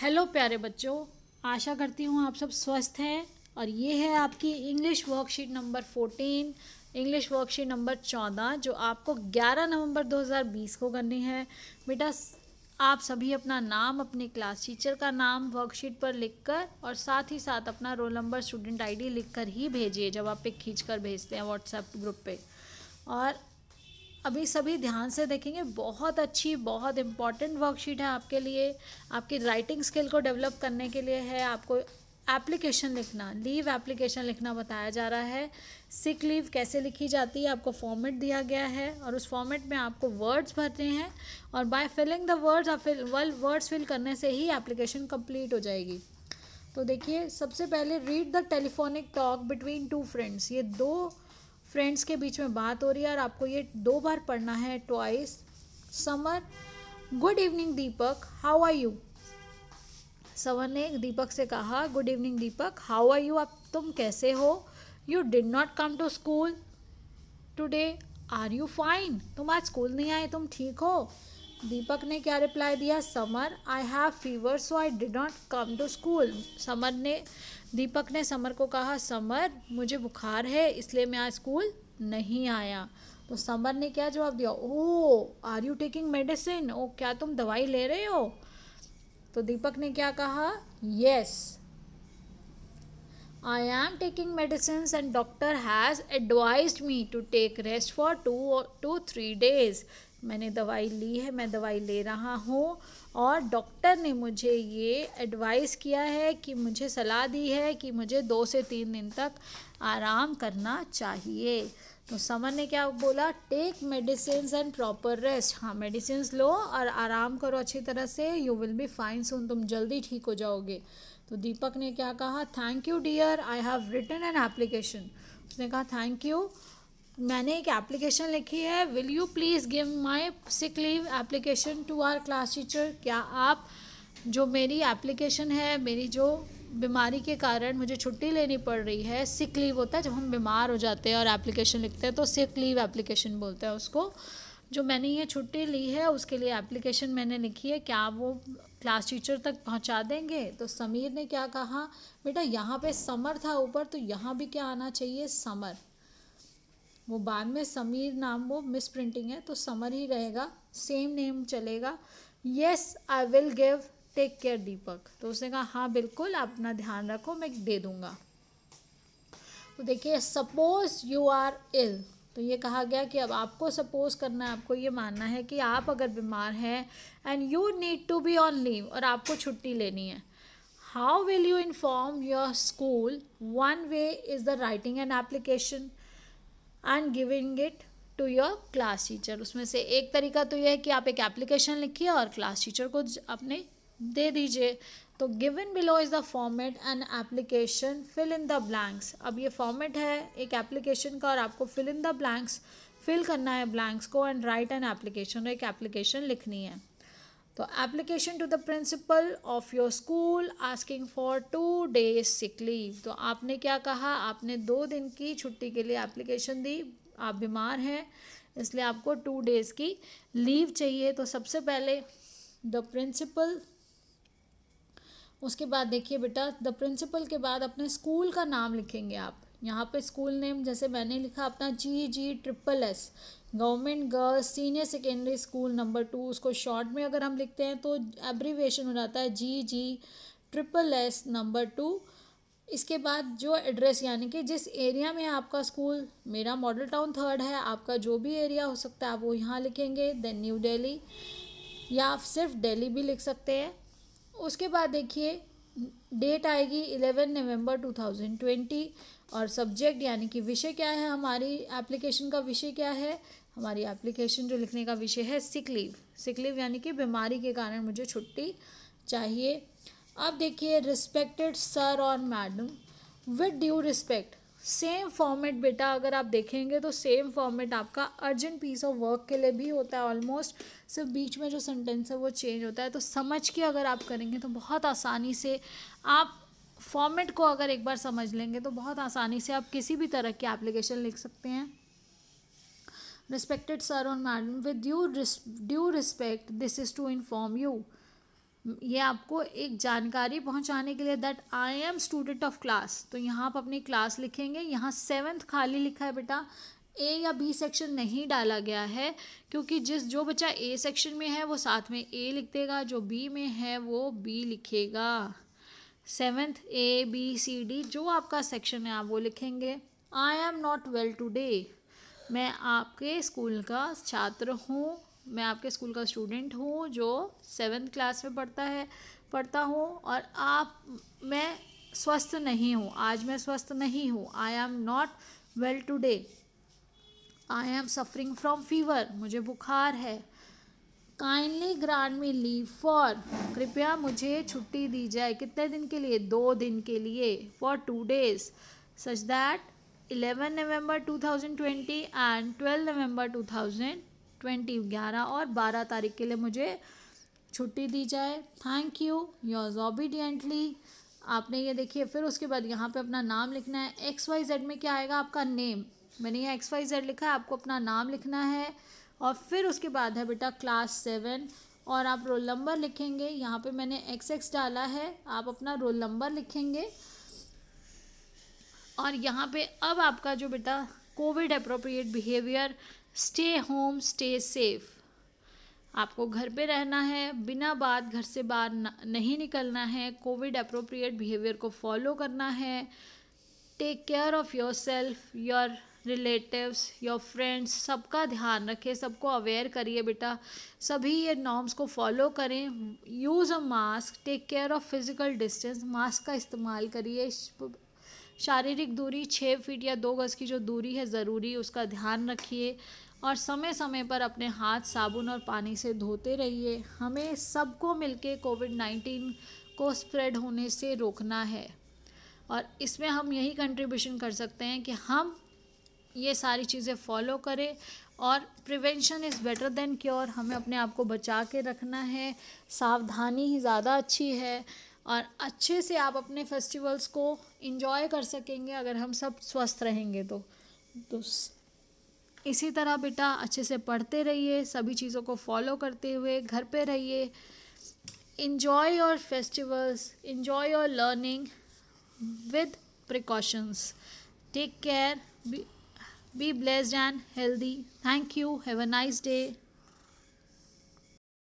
Hello प्यारे बच्चों आशा करती हूँ आप सब स्वस्थ हैं और ये है आपकी English worksheet number fourteen English worksheet number चौदह जो आपको ग्यारह नवंबर 2020 को करनी है बेटा आप सभी अपना नाम अपने क्लास टीचर का नाम वर्कशीट पर लिखकर और साथ ही साथ अपना रोल नंबर स्टूडेंट आईडी लिखकर ही भेजिए जब आप पिक खींच कर भेजते हैं व्हाट्सएप ग्रुप पे और अभी सभी ध्यान से देखेंगे बहुत अच्छी बहुत इम्पॉर्टेंट वर्कशीट है आपके लिए आपकी राइटिंग स्किल को डेवलप करने के लिए है आपको एप्लीकेशन लिखना लीव एप्लीकेशन लिखना बताया जा रहा है सिक लीव कैसे लिखी जाती है आपको फॉर्मेट दिया गया है और उस फॉर्मेट में आपको वर्ड्स भरने हैं और बाय फिलिंग द वर्ड्स आप फिल वर्ड्स फिल करने से ही एप्लीकेशन कंप्लीट हो जाएगी तो देखिए सबसे पहले read the telephonic talk between two friends ये दो फ्रेंड्स के बीच में बात हो रही है और आपको ये दो बार पढ़ना है twice Samar good evening Deepak how are you Samar ने दीपक से कहा good evening Deepak how are you आप तुम कैसे हो you did not come to school today are you fine तुम आज स्कूल नहीं आए तुम ठीक हो दीपक ने क्या रिप्लाई दिया Samar I have fever so I did not come to school Samar ने दीपक ने समर को कहा समर मुझे बुखार है इसलिए मैं आज स्कूल नहीं आया तो समर ने क्या जवाब दिया oh are you taking medicine oh क्या तुम दवाई ले रहे हो तो दीपक ने क्या कहा yes I am taking medicine and doctor has advise me to take rest for two two three days मैंने दवाई ली है मैं दवाई ले रहा हूँ और डॉक्टर ने मुझे ये एडवाइस किया है कि मुझे सलाह दी है कि मुझे दो से तीन दिन तक आराम करना चाहिए तो समर ने क्या बोला take medicine and proper rest हाँ मेडिसिन लो और आराम करो अच्छी तरह से यू विल बी फाइन सुन तुम जल्दी ठीक हो जाओगे तो दीपक ने क्या कहा thank you dear I have written an application उसने कहा थैंक यू मैंने एक एप्लीकेशन लिखी है will you please give my sick leave application to our class teacher क्या आप जो मेरी एप्लीकेशन है मेरी जो बीमारी के कारण मुझे छुट्टी लेनी पड़ रही है सिक लीव होता है जब हम बीमार हो जाते हैं और एप्लीकेशन लिखते हैं तो सिक लीव एप्लीकेशन बोलते हैं उसको जो मैंने ये छुट्टी ली है उसके लिए एप्लीकेशन मैंने लिखी है क्या वो क्लास टीचर तक पहुंचा देंगे तो समीर ने क्या कहा बेटा यहाँ पे समर था ऊपर तो यहाँ भी क्या आना चाहिए समर वो बाद में समीर नाम वो मिस प्रिंटिंग है तो समर ही रहेगा सेम नेम चलेगा yes I will give take care Deepak तो उसने कहा हाँ बिल्कुल आप अपना ध्यान रखो मैं दे दूँगा तो देखिए सपोज यू आर इल तो ये कहा गया कि अब आपको सपोज करना है आपको ये मानना है कि आप अगर बीमार हैं and you need to be on leave और आपको छुट्टी लेनी है how will you inform your school one way is the writing and application and giving it to your class teacher उसमें से एक तरीका तो यह है कि आप एक एप्लीकेशन लिखिए और क्लास टीचर को अपने दे दीजिए तो given below is the format and application fill in the blanks अब ये फॉर्मेट है एक एप्लीकेशन का और आपको fill in the blanks fill करना है ब्लैंक्स को एंड राइट एन एप्लीकेशन एक एप्लीकेशन लिखनी है तो application to the principal of your school asking for two days sick leave तो आपने क्या कहा आपने दो दिन की छुट्टी के लिए एप्लीकेशन दी आप बीमार हैं इसलिए आपको टू डेज़ की लीव चाहिए तो सबसे पहले द प्रिंसिपल उसके बाद देखिए बेटा द प्रिंसिपल के बाद अपने स्कूल का नाम लिखेंगे आप यहाँ पे स्कूल नेम जैसे मैंने लिखा अपना G G triple S government girls senior secondary school number two उसको शॉर्ट में अगर हम लिखते हैं तो एब्रीवेशन हो जाता है G G triple S number two इसके बाद जो एड्रेस यानी कि जिस एरिया में आपका स्कूल मेरा मॉडल टाउन थर्ड है आपका जो भी एरिया हो सकता है आप वो यहाँ लिखेंगे देन न्यू दिल्ली या आप सिर्फ दिल्ली भी लिख सकते हैं उसके बाद देखिए डेट आएगी इलेवन नवंबर ट्वेंटी और सब्जेक्ट यानी कि विषय क्या है हमारी एप्लीकेशन का विषय क्या है हमारी एप्लीकेशन जो लिखने का विषय है सिक लीव सिक लीव यानी कि बीमारी के कारण मुझे छुट्टी चाहिए अब देखिए रिस्पेक्टेड सर और madam with due respect same format बेटा अगर आप देखेंगे तो सेम फॉर्मेट आपका अर्जेंट पीस ऑफ वर्क के लिए भी होता है ऑलमोस्ट सिर्फ बीच में जो सेंटेंस है वो चेंज होता है तो समझ के अगर आप करेंगे तो बहुत आसानी से आप फॉर्मेट को अगर एक बार समझ लेंगे तो बहुत आसानी से आप किसी भी तरह की एप्लीकेशन लिख सकते हैं रिस्पेक्टेड सर और madam with due due respect this is to inform you ये आपको एक जानकारी पहुंचाने के लिए that I am student of class तो यहाँ आप अपनी क्लास लिखेंगे यहाँ सेवन्थ खाली लिखा है बेटा ए या बी सेक्शन नहीं डाला गया है क्योंकि जिस जो बच्चा ए सेक्शन में है वो साथ में ए लिख देगा जो बी में है वो बी लिखेगा seventh A B C D जो आपका सेक्शन है आप वो लिखेंगे I am not well today मैं आपके स्कूल का छात्र हूँ मैं आपके स्कूल का स्टूडेंट हूँ जो सेवेंथ क्लास में पढ़ता है पढ़ता हूँ और आप मैं स्वस्थ नहीं हूँ आज मैं स्वस्थ नहीं हूँ I am not well today I am suffering from fever मुझे बुखार है kindly grant me leave for कृपया मुझे छुट्टी दी जाए कितने दिन के लिए दो दिन के लिए for two days such that eleven November two thousand twenty and two November twenty ग्यारह और बारह तारीख के लिए मुझे छुट्टी दी जाए थैंक यू योर ऑबीडियंटली आपने ये देखिए फिर उसके बाद यहाँ पे अपना नाम लिखना है एक्स वाई जेड में क्या आएगा आपका नेम मैंने यहाँ एक्स वाई जेड लिखा है आपको अपना नाम लिखना है और फिर उसके बाद है बेटा क्लास सेवन और आप रोल नंबर लिखेंगे यहाँ पे मैंने एक्स एक्स डाला है आप अपना रोल नंबर लिखेंगे और यहाँ पे अब आपका जो बेटा COVID appropriate behaviour stay home stay safe आपको घर पे रहना है बिना बात घर से बाहर नहीं निकलना है कोविड अप्रोप्रिएट बिहेवियर को फॉलो करना है take care of yourself your relatives your friends सबका ध्यान रखें सबको अवेयर करिए बेटा सभी ये नॉर्म्स को फॉलो करें use a mask take care of physical distance mask का इस्तेमाल करिए शारीरिक दूरी छः फीट या दो गज़ की जो दूरी है ज़रूरी उसका ध्यान रखिए और समय समय पर अपने हाथ साबुन और पानी से धोते रहिए हमें सबको मिलके कोविड नाइन्टीन को स्प्रेड होने से रोकना है और इसमें हम यही कंट्रीब्यूशन कर सकते हैं कि हम ये सारी चीज़ें फॉलो करें और prevention is better than cure हमें अपने आप को बचा के रखना है सावधानी ही ज़्यादा अच्छी है और अच्छे से आप अपने फेस्टिवल्स को इन्जॉय कर सकेंगे अगर हम सब स्वस्थ रहेंगे तो, तो इसी तरह बेटा अच्छे से पढ़ते रहिए सभी चीज़ों को फॉलो करते हुए घर पे रहिए enjoy your festivals enjoy your learning with precautions take care Be blessed and healthy. Thank you. Have a nice day.